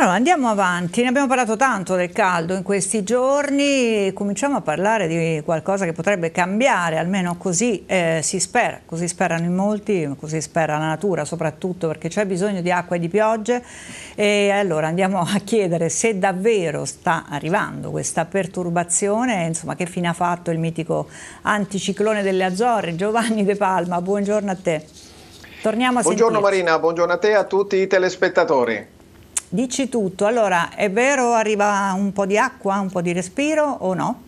Allora, andiamo avanti, ne abbiamo parlato tanto del caldo in questi giorni, cominciamo a parlare di qualcosa che potrebbe cambiare, almeno così eh, si spera, così sperano in molti, così spera la natura soprattutto perché c'è bisogno di acqua e di piogge e allora andiamo a chiedere se davvero sta arrivando questa perturbazione, insomma che fine ha fatto il mitico anticiclone delle Azzorre, Giovanni De Palma, buongiorno a te. Torniamo a buongiorno sentirci. Marina, buongiorno a te e a tutti i telespettatori. Dici tutto, allora è vero arriva un po' di acqua, un po' di respiro o no?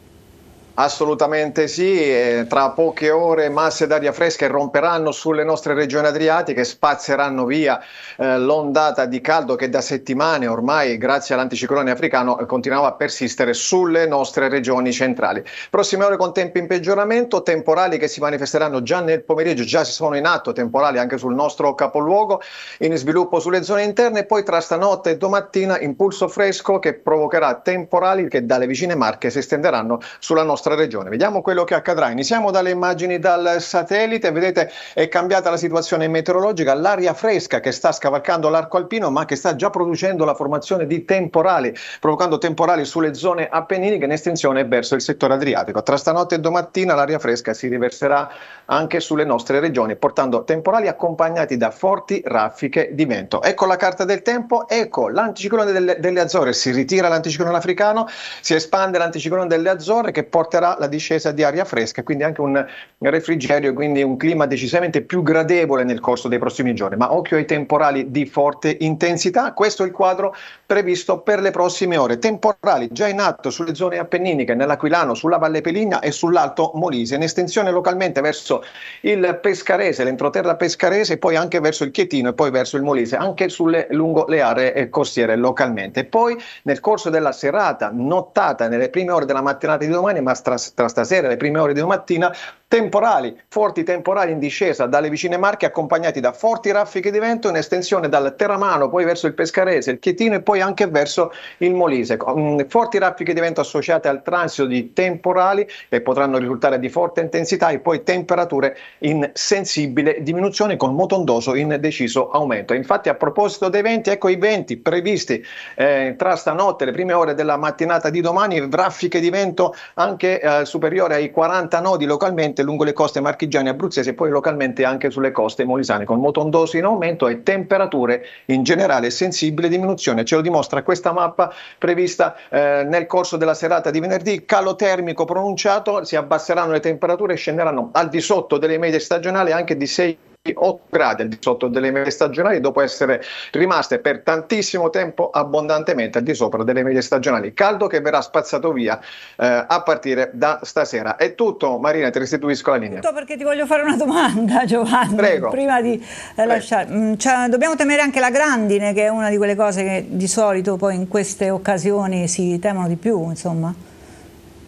Assolutamente sì, tra poche ore masse d'aria fresca romperanno sulle nostre regioni adriatiche, spazzeranno via eh, l'ondata di caldo che da settimane ormai, grazie all'anticiclone africano, continuava a persistere sulle nostre regioni centrali. Prossime ore con tempi in peggioramento, temporali che si manifesteranno già nel pomeriggio, già si sono in atto temporali anche sul nostro capoluogo, in sviluppo sulle zone interne e poi tra stanotte e domattina impulso fresco che provocherà temporali che dalle vicine Marche si estenderanno sulla nostra nostra regione. Vediamo quello che accadrà. Iniziamo dalle immagini dal satellite. Vedete è cambiata la situazione meteorologica, l'aria fresca che sta scavalcando l'arco alpino ma che sta già producendo la formazione di temporali, provocando temporali sulle zone appenniniche in estensione verso il settore adriatico. Tra stanotte e domattina l'aria fresca si riverserà anche sulle nostre regioni, portando temporali accompagnati da forti raffiche di vento. Ecco la carta del tempo, ecco l'anticiclone delle, delle Azzorre, si ritira l'anticiclone africano, si espande l'anticiclone delle Azzorre che porta porterà la discesa di aria fresca quindi anche un refrigerio, quindi un clima decisamente più gradevole nel corso dei prossimi giorni. Ma occhio ai temporali di forte intensità, questo è il quadro previsto per le prossime ore. Temporali già in atto sulle zone appenniniche, nell'Aquilano, sulla Valle Peligna e sull'Alto Molise, in estensione localmente verso il Pescarese, l'entroterra pescarese, poi anche verso il Chietino e poi verso il Molise, anche sulle, lungo le aree eh, costiere localmente. Poi nel corso della serata, nottata, nelle prime ore della mattinata di domani, ma tra, tra stasera e le prime ore di domattina Temporali, forti temporali in discesa dalle vicine Marche accompagnati da forti raffiche di vento in estensione dal Teramano, poi verso il Pescarese, il Chietino e poi anche verso il Molise. Mm, forti raffiche di vento associate al transito di temporali che potranno risultare di forte intensità e poi temperature in sensibile diminuzione con motondoso in deciso aumento. Infatti a proposito dei venti, ecco i venti previsti eh, tra stanotte, le prime ore della mattinata di domani, raffiche di vento anche eh, superiore ai 40 nodi localmente prevalentemente lungo le coste marchigiane e abruzzesi e poi localmente anche sulle coste molisane, con motondosi in aumento e temperature in generale sensibile diminuzione. Ce lo dimostra questa mappa prevista eh, nel corso della serata di venerdì, calo termico pronunciato, si abbasseranno le temperature e scenderanno al di sotto delle medie stagionali anche di 6 8 gradi al di sotto delle medie stagionali dopo essere rimaste per tantissimo tempo abbondantemente al di sopra delle medie stagionali. Caldo che verrà spazzato via eh, a partire da stasera. È tutto Marina, ti restituisco la linea. Tutto perché ti voglio fare una domanda Giovanni, Prego. prima di eh, lasciare. Mm, cioè, dobbiamo temere anche la grandine che è una di quelle cose che di solito poi in queste occasioni si temono di più insomma.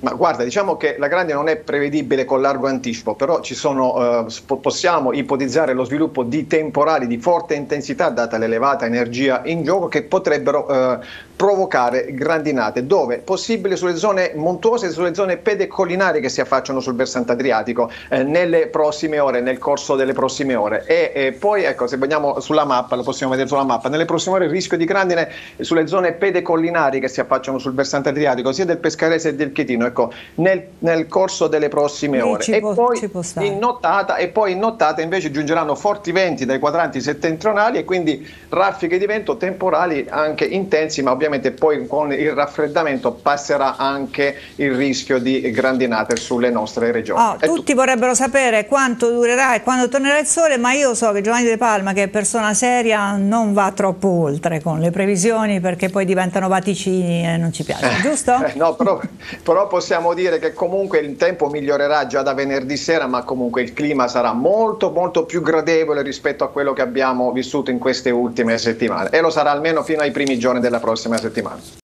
Ma guarda, diciamo che la grande non è prevedibile con largo anticipo, però sono, eh, possiamo ipotizzare lo sviluppo di temporali di forte intensità, data l'elevata energia in gioco, che potrebbero eh, provocare grandinate, dove possibile sulle zone montuose e sulle zone pedecollinari che si affacciano sul versante adriatico eh, nelle prossime ore, nel corso delle prossime ore. E, e poi, ecco, se vediamo sulla mappa, lo possiamo vedere sulla mappa, nelle prossime ore il rischio di grandine sulle zone pedecollinari che si affacciano sul versante adriatico, sia del Pescarese che del Chietino. Monaco nel, nel corso delle prossime Lì ore. E, può, poi in nottata, e poi in nottata invece giungeranno forti venti dai quadranti settentrionali e quindi raffiche di vento temporali anche intensi, ma ovviamente poi con il raffreddamento passerà anche il rischio di grandinate sulle nostre regioni. Oh, tutti tu vorrebbero sapere quanto durerà e quando tornerà il sole, ma io so che Giovanni De Palma, che è persona seria, non va troppo oltre con le previsioni perché poi diventano vaticini e non ci piace, eh, giusto? Eh, no, però, però, possiamo dire che comunque il tempo migliorerà già da venerdì sera, ma comunque il clima sarà molto molto più gradevole rispetto a quello che abbiamo vissuto in queste ultime settimane e lo sarà almeno fino ai primi giorni della prossima settimana.